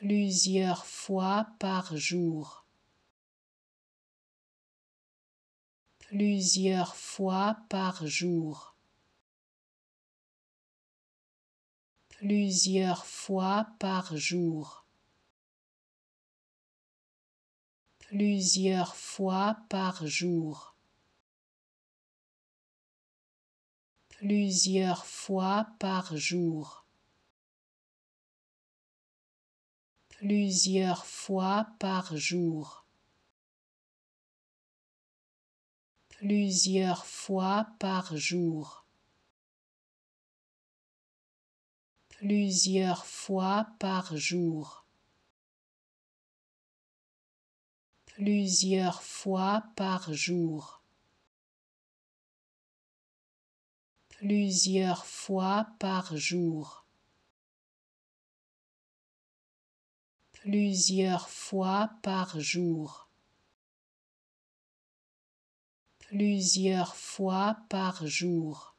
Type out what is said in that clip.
plusieurs fois par jour. Plusieurs fois par jour. Plusieurs fois par jour. Plusieurs fois par jour. Plusieurs fois par jour plusieurs fois par jour. Plusieurs fois par jour. Plusieurs fois par jour. Plusieurs fois par jour. Plusieurs fois par jour plusieurs fois par jour plusieurs fois par jour